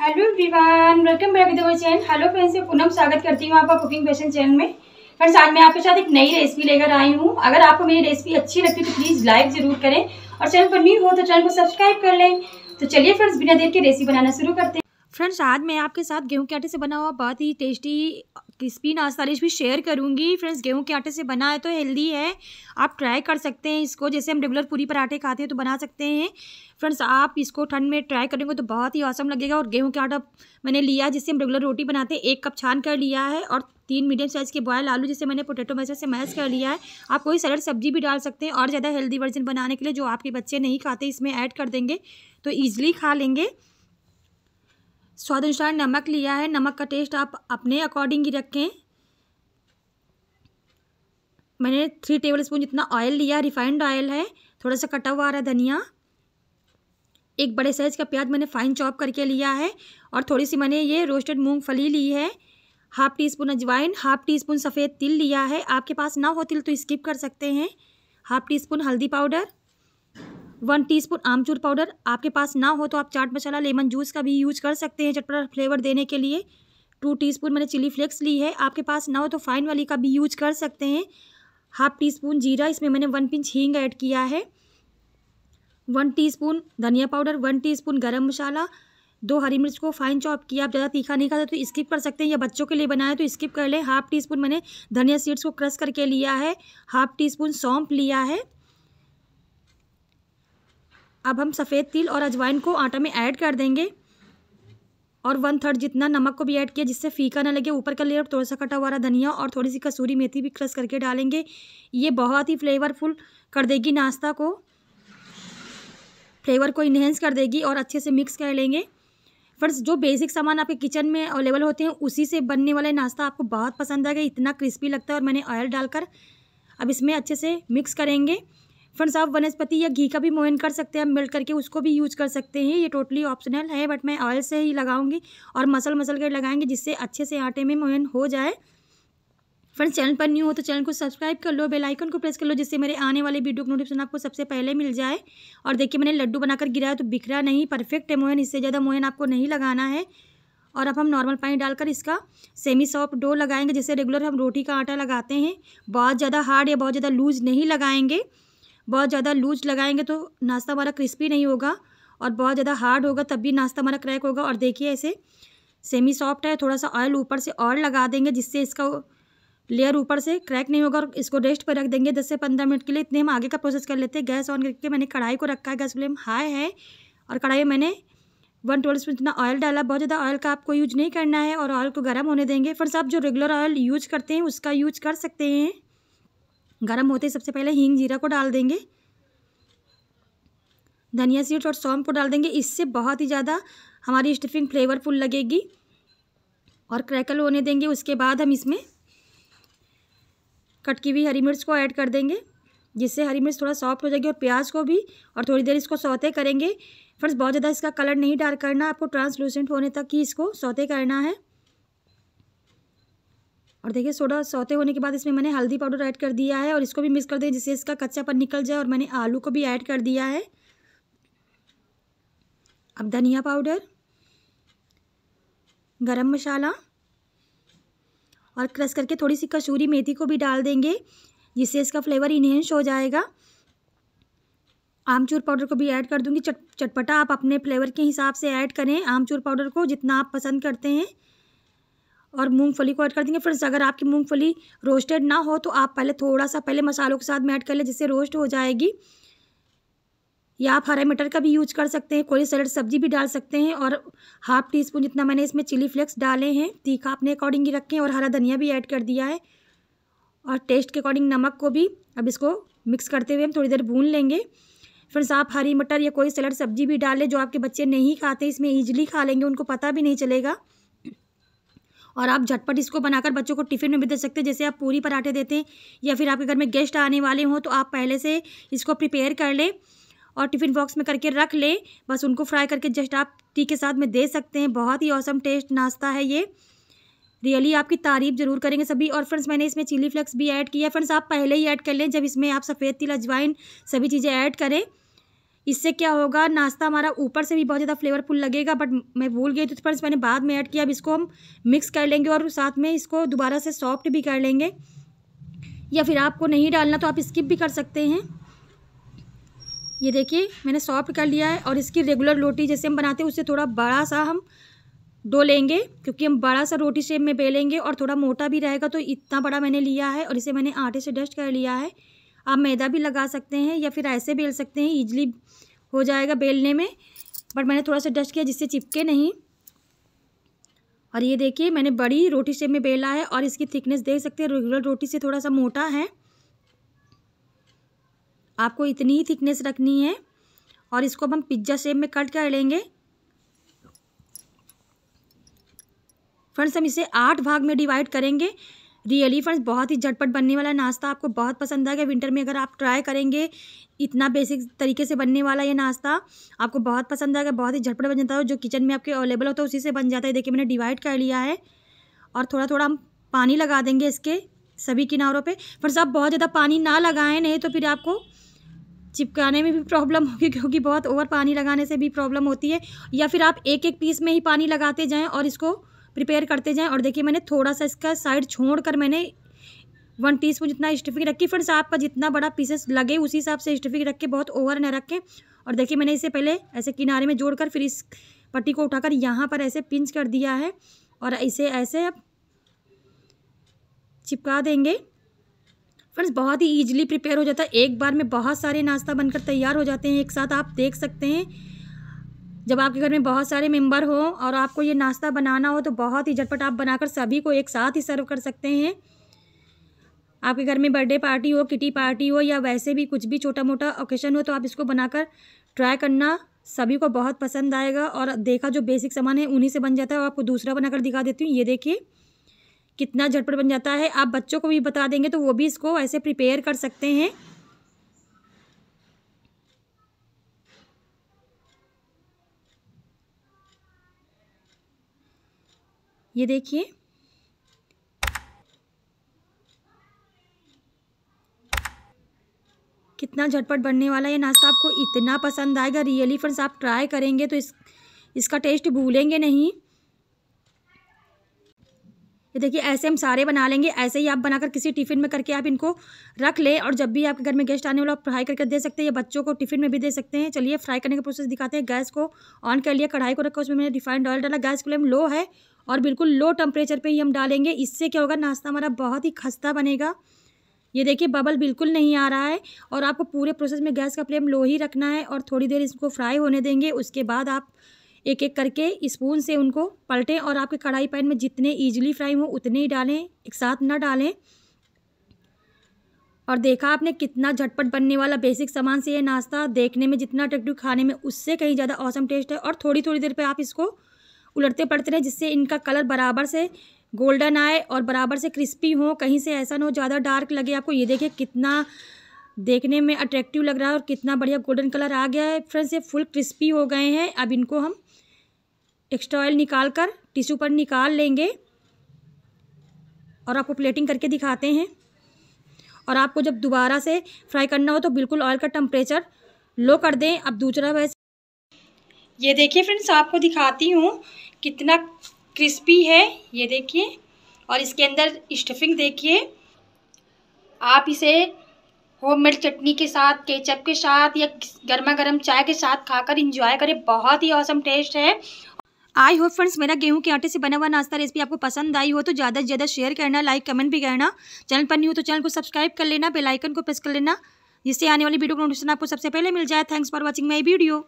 hello Vivaan welcome back to my channel hello friends मैं पूनम स्वागत करती हूँ आपका कुकिंग फैशन चैनल में फ्रेंड्स आज मैं आपके साथ एक नई रेसिपी लेकर आई हूँ अगर आपको मेरी रेसिपी अच्छी लगती है तो प्लीज़ लाइक ज़रूर करें और चैनल पर न्यू हो तो चैनल को सब्सक्राइब कर लें तो चलिए फ्रेंड्स बिना देर के रेसिपी बनाना शुरू करते हैं फ्रेंड्स आज मैं आपके साथ गेहूं के आटे से बना हुआ बहुत ही टेस्टी क्रिस्पी नाश्ता रेसिपी शेयर करूंगी फ्रेंड्स गेहूं के आटे से बना है तो हेल्दी है आप ट्राई कर सकते हैं इसको जैसे हम रेगुलर पूरी पराठे खाते हैं तो बना सकते हैं फ्रेंड्स आप इसको ठंड में ट्राई करेंगे तो बहुत ही औसम लगेगा और गेहूँ का आटा मैंने लिया जिससे हम रेगुलर रोटी बनाते हैं एक कप छान कर लिया है और तीन मीडियम साइज़ के बॉयल आलू जिसे मैंने पोटेटो मैसे से मैश कर लिया है आप कोई सलाद सब्जी भी डाल सकते हैं और ज़्यादा हेल्दी वर्जन बनाने के लिए जो आपके बच्चे नहीं खाते इसमें ऐड कर देंगे तो ईजिली खा लेंगे स्वाद अनुसार नमक लिया है नमक का टेस्ट आप अपने अकॉर्डिंग ही रखें मैंने थ्री टेबल स्पून जितना ऑयल लिया रिफाइंड ऑयल है थोड़ा सा कटा हुआ आ रहा धनिया एक बड़े साइज़ का प्याज मैंने फाइन चॉप करके लिया है और थोड़ी सी मैंने ये रोस्टेड मूंगफली ली है हाफ टी स्पून अजवाइन हाफ टी स्पून सफ़ेद तिल लिया है आपके पास ना हो तिल तो स्किप कर सकते हैं हाफ टी स्पून हल्दी पाउडर वन टीस्पून आमचूर पाउडर आपके पास ना हो तो आप चाट मसाला लेमन जूस का भी यूज कर सकते हैं चटपटा फ्लेवर देने के लिए टू टीस्पून मैंने चिली फ्लेक्स ली है आपके पास ना हो तो फाइन वाली का भी यूज कर सकते हैं हाफ टी स्पून जीरा इसमें मैंने वन पिंच हींग ऐड किया है वन टी स्पून धनिया पाउडर वन टी स्पून गर्म मसाला दो हरी मिर्च को फाइन चॉप किया आप ज़्यादा तीखा नहीं खाते तो स्किप कर सकते हैं या बच्चों के लिए बनाए तो स्किप कर लें हाफ टी स्पून मैंने धनिया सीड्स को क्रश करके लिया है हाफ टी स्पून सौंप लिया है अब हम सफ़ेद तिल और अजवाइन को आटा में ऐड कर देंगे और वन थर्ड जितना नमक को भी ऐड किया जिससे फीका ना लगे ऊपर का लेयर थोड़ा सा कटा हुआ रहा धनिया और थोड़ी सी कसूरी मेथी भी क्रश करके डालेंगे ये बहुत ही फ्लेवरफुल कर देगी नाश्ता को फ्लेवर को इन्हेंस कर देगी और अच्छे से मिक्स कर लेंगे फ्रेंड्स जो बेसिक सामान आपके किचन में अवेलेबल होते हैं उसी से बनने वाला नाश्ता आपको बहुत पसंद आएगा इतना क्रिस्पी लगता है और मैंने ऑयल डालकर अब इसमें अच्छे से मिक्स करेंगे फ्रेंड्स आप वनस्पति या घी का भी मोहन कर सकते हैं मिल्ट करके उसको भी यूज कर सकते हैं ये टोटली ऑप्शनल है बट मैं ऑयल से ही लगाऊंगी और मसल मसल कर लगाएंगे जिससे अच्छे से आटे में मोहन हो जाए फ्रेंड्स चैनल पर न्यू हो तो चैनल को सब्सक्राइब कर लो बेल आइकन को प्रेस कर लो जिससे मेरे आने वाले वीडियो का नोटिफिकेशन आपको सबसे पहले मिल जाए और देखिए मैंने लड्डू बनाकर गिराया तो बिखरा नहीं परफेक्ट है मोहन इससे ज़्यादा मोहन आपको नहीं लगाना है और अब हम नॉर्मल पानी डालकर इसका सेमी सॉफ्ट डो लगाएंगे जैसे रेगुलर हम रोटी का आटा लगाते हैं बहुत ज़्यादा हार्ड या बहुत ज़्यादा लूज नहीं लगाएंगे बहुत ज़्यादा लूज लगाएंगे तो नाश्ता हमारा क्रिस्पी नहीं होगा और बहुत ज़्यादा हार्ड होगा तब भी नाश्ता हमारा क्रैक होगा और देखिए ऐसे सेमी सॉफ्ट है थोड़ा सा ऑयल ऊपर से और लगा देंगे जिससे इसका लेयर ऊपर से क्रैक नहीं होगा और इसको रेस्ट पर रख देंगे दस से पंद्रह मिनट के लिए इतने हम आगे का प्रोसेस कर लेते हैं गैस ऑन करके मैंने कढ़ाई को रखा है गैस फ्लेम हाई है और कढ़ाई में मैंने वन ट्वेल्व स्पून जितना ऑयल डाला बहुत ज़्यादा ऑयल का आपको यूज नहीं करना है और ऑयल को गर्म होने देंगे फ्रेंड्स आप जो रेगुलर ऑयल यूज करते हैं उसका यूज कर सकते हैं गर्म होते ही सबसे पहले हींग जीरा को डाल देंगे धनिया सीड्स और सौंप को डाल देंगे इससे बहुत ही ज़्यादा हमारी स्टफिंग फ्लेवरफुल लगेगी और क्रैकल होने देंगे उसके बाद हम इसमें कटकी हुई हरी मिर्च को ऐड कर देंगे जिससे हरी मिर्च थोड़ा सॉफ्ट हो जाएगी और प्याज को भी और थोड़ी देर इसको सौते करेंगे फ्रेंड्स बहुत ज़्यादा इसका कलर नहीं डार्क करना आपको ट्रांसलूसेंट होने तक ही इसको सौते करना है और देखिए सोडा सौते होने के बाद इसमें मैंने हल्दी पाउडर ऐड कर दिया है और इसको भी मिक्स कर दें जिससे इसका कच्चापन निकल जाए और मैंने आलू को भी ऐड कर दिया है अब धनिया पाउडर गरम मसाला और क्रश करके थोड़ी सी कसूरी मेथी को भी डाल देंगे जिससे इसका फ्लेवर इनहेंस हो जाएगा आमचूर पाउडर को भी ऐड कर दूंगी चट चटपटा आप अपने फ्लेवर के हिसाब से ऐड करें आमचूर पाउडर को जितना आप पसंद करते हैं और मूंगफली को ऐड कर देंगे फ्रेंड्स अगर आपकी मूंगफली रोस्टेड ना हो तो आप पहले थोड़ा सा पहले मसालों के साथ में ऐड कर लें जिससे रोस्ट हो जाएगी या आप हरा मटर का भी यूज कर सकते हैं कोई सलाद सब्जी भी डाल सकते हैं और हाफ टी स्पून जितना मैंने इसमें चिली फ्लेक्स डाले हैं तीखा अपने अकॉर्डिंग ही रखें और हरा धनिया भी ऐड कर दिया है और टेस्ट के अकॉर्डिंग नमक को भी अब इसको मिक्स करते हुए हम थोड़ी देर भून लेंगे फ्रेंड्स आप हरी मटर या कोई सलाद सब्जी भी डालें जो आपके बच्चे नहीं खाते इसमें ईजिली खा लेंगे उनको पता भी नहीं चलेगा और आप झटपट इसको बनाकर बच्चों को टिफ़िन में भी दे सकते हैं जैसे आप पूरी पराठे देते हैं या फिर आपके घर में गेस्ट आने वाले हों तो आप पहले से इसको प्रिपेयर कर लें और टिफ़िन बॉक्स में करके रख लें बस उनको फ्राई करके जस्ट आप टी के साथ में दे सकते हैं बहुत ही औसम टेस्ट नाश्ता है ये रियली आपकी तारीफ जरूर करेंगे सभी और फ्रेंड्स मैंने इसमें चिली फ्लेक्स भी ऐड किया फ्रेंड्स आप पहले ही ऐड कर लें जब इसमें आप सफ़ेद तिल अजवाइन सभी चीज़ें ऐड करें इससे क्या होगा नाश्ता हमारा ऊपर से भी बहुत ज़्यादा फ्लेवरफुल लगेगा बट मैं भूल गई तो फ्रेंड्स मैंने बाद में ऐड किया अब इसको हम मिक्स कर लेंगे और साथ में इसको दोबारा से सॉफ्ट भी कर लेंगे या फिर आपको नहीं डालना तो आप स्किप भी कर सकते हैं ये देखिए मैंने सॉफ्ट कर लिया है और इसकी रेगुलर रोटी जैसे हम बनाते हैं उससे थोड़ा बड़ा सा हम डो लेंगे क्योंकि हम बड़ा सा रोटी शेप में बेलेंगे और थोड़ा मोटा भी रहेगा तो इतना बड़ा मैंने लिया है और इसे मैंने आटे से डस्ट कर लिया है आप मैदा भी लगा सकते हैं या फिर ऐसे बेल सकते हैं ईजली हो जाएगा बेलने में बट मैंने थोड़ा सा डस्ट किया जिससे चिपके नहीं और ये देखिए मैंने बड़ी रोटी शेप में बेला है और इसकी थिकनेस देख सकते हैं रेगुलर रोटी से थोड़ा सा मोटा है आपको इतनी ही थिकनेस रखनी है और इसको अब हम पिज्ज़ा शेप में कट कर लेंगे फ्रेंड्स हम इसे आठ भाग में डिवाइड करेंगे रियली फ्रेंड्स बहुत ही झटपट बनने वाला नाश्ता आपको बहुत पसंद आएगा विंटर में अगर आप ट्राई करेंगे इतना बेसिक तरीके से बनने वाला ये नाश्ता आपको बहुत पसंद आएगा बहुत ही झटपट बन जाता है जो किचन में आपके अवेलेबल होता है उसी से बन जाता है देखिए मैंने डिवाइड कर लिया है और थोड़ा थोड़ा हम पानी लगा देंगे इसके सभी किनारों पर फ्रेंड्स आप बहुत ज़्यादा पानी ना लगाएं नहीं तो फिर आपको चिपकाने में भी प्रॉब्लम होगी क्योंकि बहुत ओवर पानी लगाने से भी प्रॉब्लम होती है या फिर आप एक एक पीस में ही पानी लगाते जाएं और इसको प्रिपेयर करते जाएँ और देखिए मैंने थोड़ा सा इसका साइड छोड़ कर मैंने वन टी स्पून जितना स्टफिंग रखी फ्रेंड्स आपका जितना बड़ा पीसेस लगे उसी हिसाब से स्टफिंग रख के बहुत ओवर न रखें और देखिए मैंने इसे पहले ऐसे किनारे में जोड़कर फिर इस पट्टी को उठाकर यहाँ पर ऐसे पिंच कर दिया है और इसे ऐसे अब चिपका देंगे फ्रेंड्स बहुत ही ईजिली प्रिपेयर हो जाता है एक बार में बहुत सारे नाश्ता बनकर तैयार हो जाते हैं एक साथ आप देख सकते हैं जब आपके घर में बहुत सारे मेंबर हो और आपको ये नाश्ता बनाना हो तो बहुत ही झटपट आप बनाकर सभी को एक साथ ही सर्व कर सकते हैं आपके घर में बर्थडे पार्टी हो किटी पार्टी हो या वैसे भी कुछ भी छोटा मोटा ओकेशन हो तो आप इसको बनाकर ट्राई करना सभी को बहुत पसंद आएगा और देखा जो बेसिक सामान है उन्हीं से बन जाता है आपको दूसरा बनाकर दिखा देती हूँ ये देखिए कितना झटपट बन जाता है आप बच्चों को भी बता देंगे तो वो भी इसको ऐसे प्रिपेयर कर सकते हैं ये देखिए कितना झटपट बनने वाला ये नाश्ता आपको इतना पसंद आएगा रियली फ्रेंड्स आप ट्राई करेंगे तो इस इसका टेस्ट भूलेंगे नहीं ये देखिए ऐसे हम सारे बना लेंगे ऐसे ही आप बनाकर किसी टिफ़िन में करके आप इनको रख लें और जब भी आपके घर में गेस्ट आने वाला आप फ्राई करके दे सकते हैं या बच्चों को टिफ़िन में भी दे सकते हैं चलिए फ्राई करने का प्रोसेस दिखाते हैं गैस को ऑन कर लिया कढ़ाई को रखा उसमें मैंने रिफाइंड ऑयल डाला गैस फ्लेम लो है और बिल्कुल लो टेम्परेचर पे ही हम डालेंगे इससे क्या होगा नाश्ता हमारा बहुत ही खस्ता बनेगा ये देखिए बबल बिल्कुल नहीं आ रहा है और आपको पूरे प्रोसेस में गैस का फ्लेम लो ही रखना है और थोड़ी देर इसको फ्राई होने देंगे उसके बाद आप एक एक करके स्पून से उनको पलटें और आपके कढ़ाई पैन में जितने ईजिली फ्राई हों उतने ही डालें एक साथ ना डालें और देखा आपने कितना झटपट बनने वाला बेसिक सामान से ये नाश्ता देखने में जितना टकटू खाने में उससे कहीं ज़्यादा औसम टेस्ट है और थोड़ी थोड़ी देर पे आप इसको उलटते पड़ते रहे जिससे इनका कलर बराबर से गोल्डन आए और बराबर से क्रिस्पी हो कहीं से ऐसा ना हो ज़्यादा डार्क लगे आपको ये देखिए कितना देखने में अट्रैक्टिव लग रहा है और कितना बढ़िया गोल्डन कलर आ गया है फ्रेंड्स ये फुल क्रिस्पी हो गए हैं अब इनको हम एक्स्ट्रा ऑयल निकाल कर टिश्यू पर निकाल लेंगे और आपको प्लेटिंग करके दिखाते हैं और आपको जब दोबारा से फ्राई करना हो तो बिल्कुल ऑयल का टेम्परेचर लो कर दें अब दूसरा वैसे ये देखिए फ्रेंड्स आपको दिखाती हूँ कितना क्रिस्पी है ये देखिए और इसके अंदर स्टफिंग देखिए आप इसे होममेड चटनी के साथ केचप के साथ या गर्मा गर्म चाय के साथ खाकर इंजॉय करें बहुत ही औसम टेस्ट है आई होप फ्रेंड्स मेरा गेहूं के आटे से बना हुआ नाश्ता रेसिपी आपको पसंद आई हो तो ज़्यादा से ज़्यादा शेयर करना लाइक कमेंट भी करना चैनल पर नहीं हो तो चैनल को सब्सक्राइब कर लेना बेलाइकन को प्रेस कर लेना जिससे आने वाली वीडियो को नोटिफिकेशन आपको सबसे पहले मिल जाए thanks for watching my video